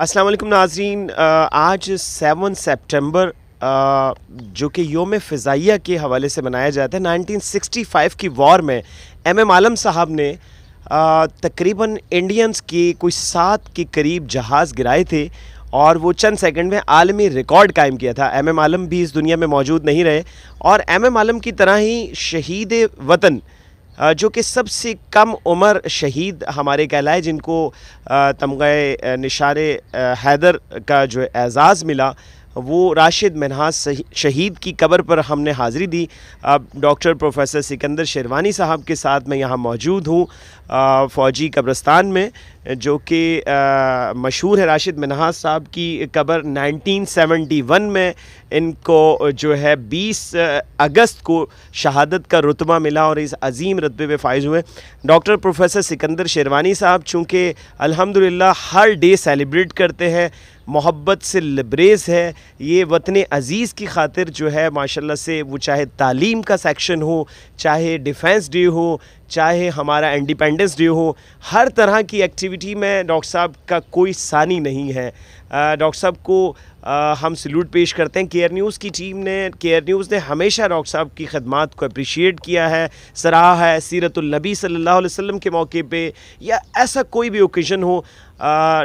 अस्सलाम वालेकुम नाजरीन आज सेवन सितंबर जो कि योम फ़िज़ाइया के हवाले से मनाया जाता है 1965 की वॉर में एम एम आलम साहब ने तकरीबन इंडियंस के कोई सात के करीब जहाज़ गिराए थे और वो चंद सेकंड में आलमी रिकॉर्ड कायम किया था एम एम आलम भी इस दुनिया में मौजूद नहीं रहे और एम एम आलम की तरह ही शहीद वतन जो कि सबसे कम उम्र शहीद हमारे कहलाए जिनको तमगा निशार हैदर का जो एज़ाज़ मिला वो राशिद मिनहास शहीद की कब्र पर हमने हाज़िरी दी अब डॉक्टर प्रोफेसर सिकंदर शेरवानी साहब के साथ मैं यहाँ मौजूद हूँ फ़ौजी कब्रस्तान में जो कि मशहूर है राशिद मिनहास साहब की कब्र 1971 में इनको जो है 20 अगस्त को शहादत का रुतबा मिला और इस अजीम रतबे पे फायज़ हुए डॉक्टर प्रोफेसर सिकंदर शेरवानी साहब चूँकि अलहमदिल्ला हर डे सेलिब्रेट करते हैं मोहब्बत से लबरेज है ये वतन अज़ीज़ की खातिर जो है माशाल्लाह से वो चाहे तालीम का सेक्शन हो चाहे डिफेंस डे हो चाहे हमारा इंडिपेंडेंस डे हो हर तरह की एक्टिविटी में डॉक्टर साहब का कोई सानी नहीं है डॉक्टर साहब को आ, हम सल्यूट पेश करते हैं केयर न्यूज़ की टीम ने केयर न्यूज़ ने हमेशा डॉक्टर साहब की खदमात को अप्रिशिएट किया है सराहा है सीरतुलनबी सल्लल्लाहु अलैहि वसल्लम के मौके पे या ऐसा कोई भी ओकेज़न हो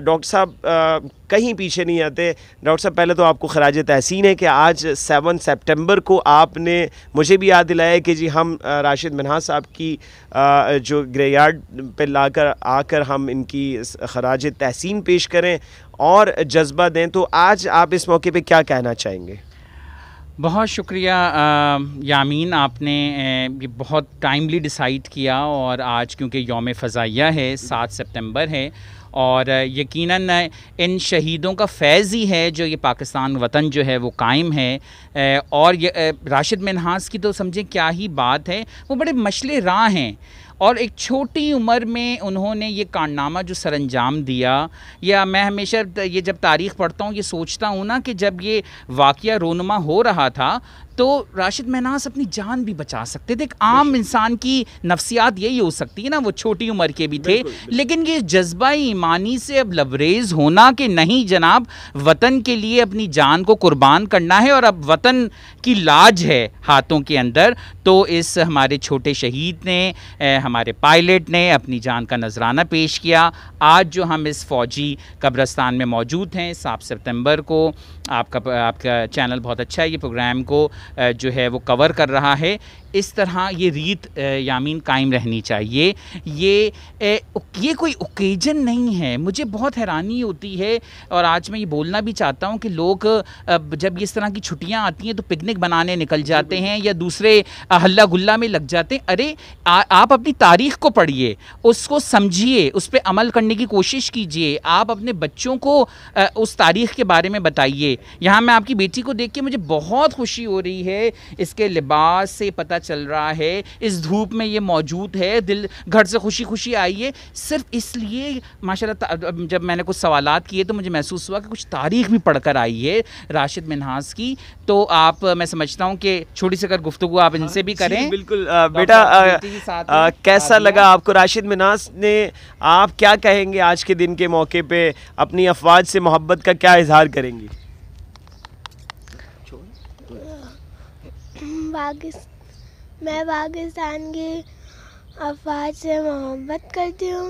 डॉक्टर साहब कहीं पीछे नहीं आते डॉक्टर साहब पहले तो आपको खराज तहसीन है कि आज सेवन सेप्टेम्बर को आपने मुझे भी याद दिलाया कि जी हम राशिद मिनहा साहब की जो ग्रे यार्ड पर लाकर आकर हम इनकी खराज तहसीन पेश करें और जज्बा दें तो आज आप इस मौके पे क्या कहना चाहेंगे बहुत शुक्रिया यामीन आपने ये बहुत टाइमली डिसाइड किया और आज क्योंकि योम फ़ज़ाइया है सात सितंबर है और यकीनन इन शहीदों का फैज़ ही है जो ये पाकिस्तान वतन जो है वो कायम है और ये राशिद मिनहास की तो समझें क्या ही बात है वो बड़े मशले राह हैं और एक छोटी उम्र में उन्होंने ये कारनामा जो सर अंजाम दिया या मैं हमेशा ये जब तारीख़ पढ़ता हूँ ये सोचता हूँ ना कि जब ये वाक़ रोनमा हो रहा था तो राशिद महनास अपनी जान भी बचा सकते थे एक आम इंसान की नफसियात यही हो सकती है ना वो छोटी उम्र के भी थे लेकिन ये जज्बा ईमानी से अब लबरेज होना कि नहीं जनाब वतन के लिए अपनी जान को कुर्बान करना है और अब वतन की लाज है हाथों के अंदर तो इस हमारे छोटे शहीद ने हमारे पायलट ने अपनी जान का नजराना पेश किया आज जो हम इस फौजी कब्रस्तान में मौजूद हैं सात सितंबर को आपका आपका चैनल बहुत अच्छा है ये प्रोग्राम को जो है वो कवर कर रहा है इस तरह ये रीत यामीन कायम रहनी चाहिए ये ये कोई ओकेजन नहीं है मुझे बहुत हैरानी होती है और आज मैं ये बोलना भी चाहता हूँ कि लोग जब इस तरह की छुट्टियाँ आती हैं तो पिकनिक बनाने निकल जाते हैं या दूसरे हल्ला गुल्ला में लग जाते हैं अरे आ, आप अपनी तारीख को पढ़िए उसको समझिए उस पर अमल करने की कोशिश कीजिए आप अपने बच्चों को आ, उस तारीख के बारे में बताइए यहाँ मैं आपकी बेटी को देख के मुझे बहुत खुशी हो रही है इसके लिबास से पता चल रहा है इस धूप में ये मौजूद है दिल घर से खुशी खुशी आई है सिर्फ इसलिए माशाल्लाह जब मैंने कुछ सवाल किए तो मुझे महसूस हुआ कि कुछ तारीख भी पढ़कर आई है राशिद मिनहास की तो आप मैं समझता हूँ कि छोटी सी अगर गुफ्तु आप इनसे भी हाँ, करें बिल्कुल बेटा कैसा लगा आपको राशिद मिनास ने आप क्या कहेंगे आज के दिन के मौके पर अपनी अफवाज से मोहब्बत का क्या इजहार करेंगी मैं पाकिस्तान की अफवाज से मोहब्बत करती हूँ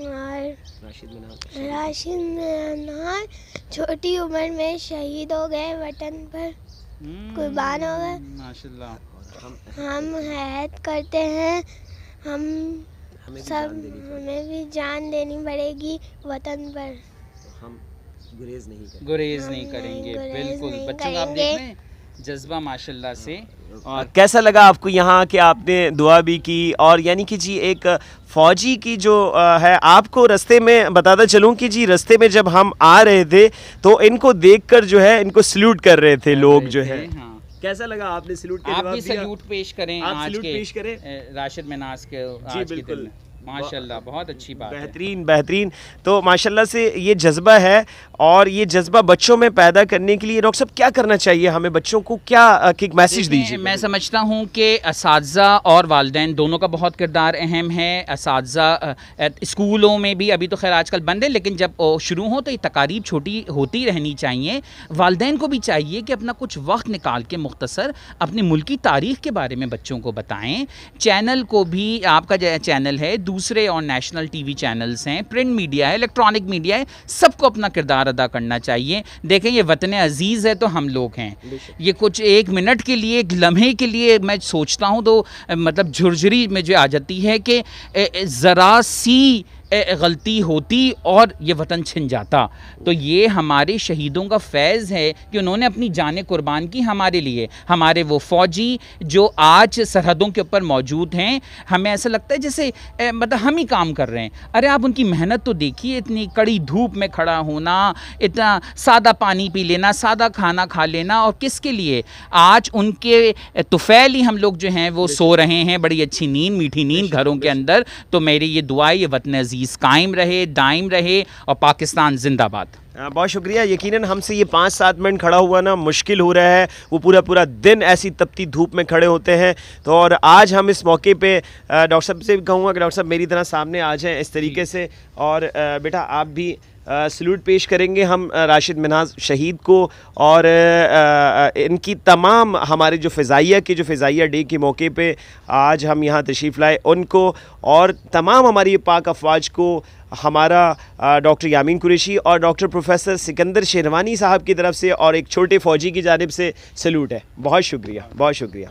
और राशिद मनार छोटी उम्र में शहीद हो गए वतन पर हम्म, कुर्बान हो गए हम हैत करते हैं हम हमें सब हमें भी जान देनी पड़ेगी वतन पर हम गुरेज नहीं गुरेज नहीं करेंगे बिल्कुल बच्चों आप देख रहे हैं जज्बा माशाल्लाह से हाँ। और कैसा लगा आपको यहाँ कि आपने दुआ भी की और यानी कि जी एक फ़ौजी की जो है आपको रास्ते में बताता चलूँ कि जी रास्ते में जब हम आ रहे थे तो इनको देखकर जो है इनको सल्यूट कर रहे थे लोग जो है हाँ। कैसा लगा आपने सल्यूट आप सल्यूट पेश करें आज के पेश करें राशिद मनाज के जी बिल्कुल माशाल्लाह बहुत अच्छी बात बेहतरीन बेहतरीन तो माशाल्लाह से ये जज्बा है और ये जज्बा बच्चों में पैदा करने के लिए डॉक्टर साहब क्या करना चाहिए हमें बच्चों को क्या एक मैसेज दीजिए मैं समझता हूँ कि इस और वालदे दोनों का बहुत किरदार अहम है इस स्कूलों में भी अभी तो खैर आजकल बंद है लेकिन जब शुरू हो तो ये तकारीब छोटी होती रहनी चाहिए वालदेन को भी चाहिए कि अपना कुछ वक्त निकाल के मुख्तर अपने मुल्की तारीख के बारे में बच्चों को बताएँ चैनल को भी आपका चैनल है दूसरे और नेशनल टीवी चैनल्स हैं प्रिंट मीडिया है इलेक्ट्रॉनिक मीडिया है सबको अपना किरदार अदा करना चाहिए देखें ये वतन अजीज़ है तो हम लोग हैं ये कुछ एक मिनट के लिए एक लम्हे के लिए मैं सोचता हूँ तो मतलब झुरझुरी मुझे आ जाती है कि ज़रा सी गलती होती और ये वतन छिन जाता तो ये हमारे शहीदों का फैज़ है कि उन्होंने अपनी जान कुर्बान की हमारे लिए हमारे वो फ़ौजी जो आज सरहदों के ऊपर मौजूद हैं हमें ऐसा लगता है जैसे ए, मतलब हम ही काम कर रहे हैं अरे आप उनकी मेहनत तो देखिए इतनी कड़ी धूप में खड़ा होना इतना सादा पानी पी लेना सादा खाना खा लेना और किसके लिए आज उनके तुफैल ही हम लोग जो हैं वो सो रहे हैं बड़ी अच्छी नींद मीठी नींद घरों के अंदर तो मेरी ये दुआ ये वतन अजीज अजीज़ कायम रहे दायम रहे और पाकिस्तान जिंदाबाद बहुत शुक्रिया यकीनन हमसे ये पाँच सात मिनट खड़ा हुआ ना मुश्किल हो रहा है वो पूरा पूरा दिन ऐसी तपती धूप में खड़े होते हैं तो और आज हम इस मौके पे डॉक्टर साहब से भी कहूँगा कि डॉक्टर साहब मेरी तरह सामने आ जाएँ इस तरीके से और बेटा आप भी सल्यूट पेश करेंगे हम राशिद मिनाज शहीद को और इनकी तमाम हमारे जो फ़ाइया के जो फ़ाइया डे के मौके पे आज हम यहाँ तशरीफ़ लाए उनको और तमाम हमारी पाक अफवाज को हमारा डॉक्टर यामीन कुरेशी और डॉक्टर प्रोफेसर सिकंदर शेरवानी साहब की तरफ से और एक छोटे फ़ौजी की जानब से सल्यूट है बहुत शुक्रिया बहुत शुक्रिया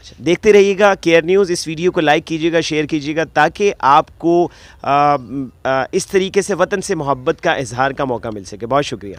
अच्छा देखते रहिएगा केयर न्यूज़ इस वीडियो को लाइक कीजिएगा शेयर कीजिएगा ताकि आपको आ, आ, इस तरीके से वतन से मोहब्बत का इजहार का मौका मिल सके बहुत शुक्रिया